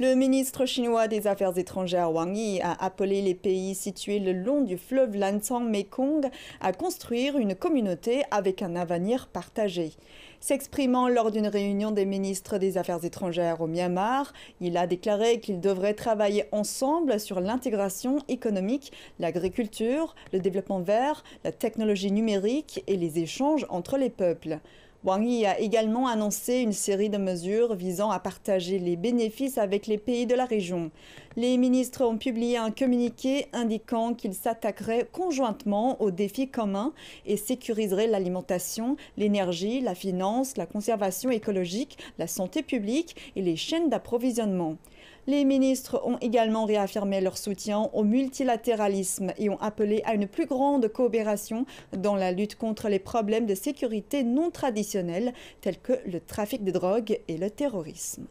Le ministre chinois des Affaires étrangères Wang Yi a appelé les pays situés le long du fleuve Lansang-Mekong à construire une communauté avec un avenir partagé. S'exprimant lors d'une réunion des ministres des Affaires étrangères au Myanmar, il a déclaré qu'ils devraient travailler ensemble sur l'intégration économique, l'agriculture, le développement vert, la technologie numérique et les échanges entre les peuples. Wang Yi a également annoncé une série de mesures visant à partager les bénéfices avec les pays de la région. Les ministres ont publié un communiqué indiquant qu'ils s'attaqueraient conjointement aux défis communs et sécuriseraient l'alimentation, l'énergie, la finance, la conservation écologique, la santé publique et les chaînes d'approvisionnement. Les ministres ont également réaffirmé leur soutien au multilatéralisme et ont appelé à une plus grande coopération dans la lutte contre les problèmes de sécurité non traditionnels tels que le trafic de drogue et le terrorisme.